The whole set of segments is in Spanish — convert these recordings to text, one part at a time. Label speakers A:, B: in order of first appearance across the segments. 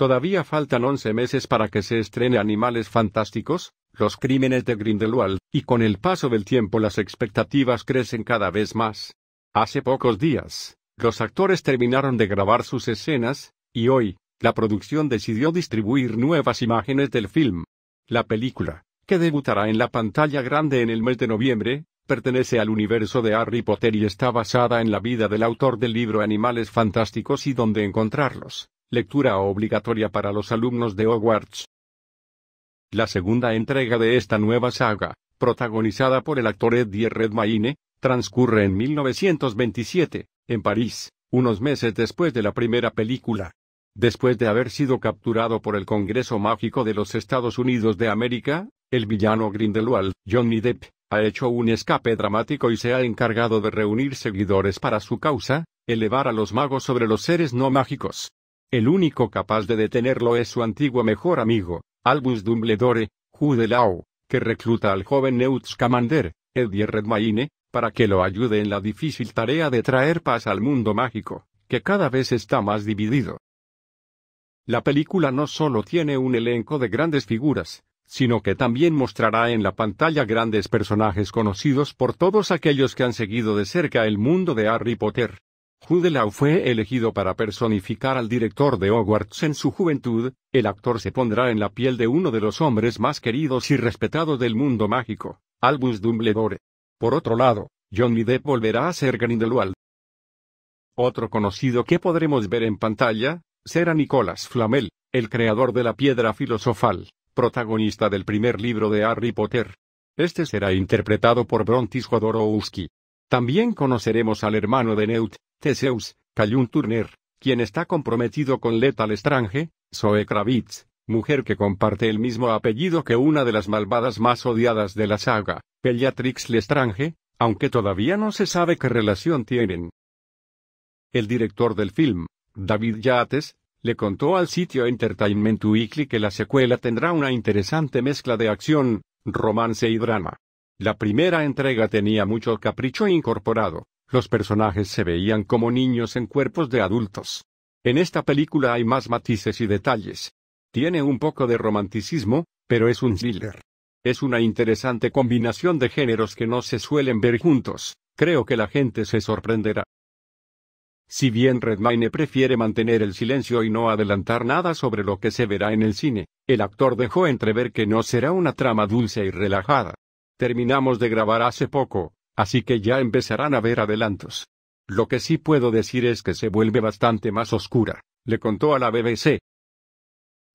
A: Todavía faltan 11 meses para que se estrene Animales Fantásticos, Los Crímenes de Grindelwald, y con el paso del tiempo las expectativas crecen cada vez más. Hace pocos días, los actores terminaron de grabar sus escenas, y hoy, la producción decidió distribuir nuevas imágenes del film. La película, que debutará en la pantalla grande en el mes de noviembre, pertenece al universo de Harry Potter y está basada en la vida del autor del libro Animales Fantásticos y dónde encontrarlos, Lectura obligatoria para los alumnos de Hogwarts. La segunda entrega de esta nueva saga, protagonizada por el actor Eddie Redmayne, transcurre en 1927, en París, unos meses después de la primera película. Después de haber sido capturado por el Congreso Mágico de los Estados Unidos de América, el villano Grindelwald, Johnny Depp, ha hecho un escape dramático y se ha encargado de reunir seguidores para su causa, elevar a los magos sobre los seres no mágicos. El único capaz de detenerlo es su antiguo mejor amigo, Albus Dumbledore, Jude Law, que recluta al joven Newt Scamander, Eddie Redmayne, para que lo ayude en la difícil tarea de traer paz al mundo mágico, que cada vez está más dividido. La película no solo tiene un elenco de grandes figuras, sino que también mostrará en la pantalla grandes personajes conocidos por todos aquellos que han seguido de cerca el mundo de Harry Potter. Law fue elegido para personificar al director de Hogwarts en su juventud, el actor se pondrá en la piel de uno de los hombres más queridos y respetados del mundo mágico, Albus Dumbledore. Por otro lado, Johnny Depp volverá a ser Grindelwald. Otro conocido que podremos ver en pantalla, será Nicolas Flamel, el creador de la piedra filosofal, protagonista del primer libro de Harry Potter. Este será interpretado por Brontis Jodorowsky. También conoceremos al hermano de Neut. Teseus, Callum Turner, quien está comprometido con Leta Lestrange, Zoe Kravitz, mujer que comparte el mismo apellido que una de las malvadas más odiadas de la saga, Bellatrix Lestrange, aunque todavía no se sabe qué relación tienen. El director del film, David Yates, le contó al sitio Entertainment Weekly que la secuela tendrá una interesante mezcla de acción, romance y drama. La primera entrega tenía mucho capricho incorporado, los personajes se veían como niños en cuerpos de adultos. En esta película hay más matices y detalles. Tiene un poco de romanticismo, pero es un thriller. Es una interesante combinación de géneros que no se suelen ver juntos, creo que la gente se sorprenderá. Si bien Redmayne prefiere mantener el silencio y no adelantar nada sobre lo que se verá en el cine, el actor dejó entrever que no será una trama dulce y relajada. Terminamos de grabar hace poco, Así que ya empezarán a ver adelantos. Lo que sí puedo decir es que se vuelve bastante más oscura, le contó a la BBC.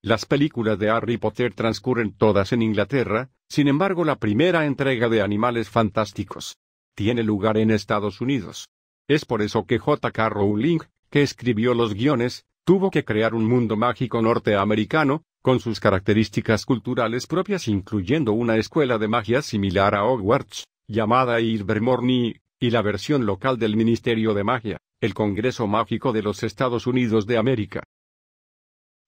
A: Las películas de Harry Potter transcurren todas en Inglaterra, sin embargo la primera entrega de Animales Fantásticos tiene lugar en Estados Unidos. Es por eso que J.K. Rowling, que escribió los guiones, tuvo que crear un mundo mágico norteamericano, con sus características culturales propias incluyendo una escuela de magia similar a Hogwarts, llamada Ilvermorny, y la versión local del Ministerio de Magia, el Congreso Mágico de los Estados Unidos de América.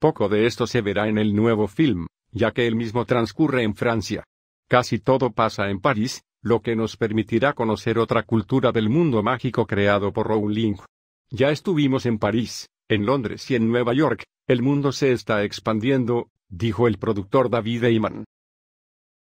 A: Poco de esto se verá en el nuevo film, ya que el mismo transcurre en Francia. Casi todo pasa en París, lo que nos permitirá conocer otra cultura del mundo mágico creado por Rowling. Ya estuvimos en París, en Londres y en Nueva York, el mundo se está expandiendo, dijo el productor David Eyman.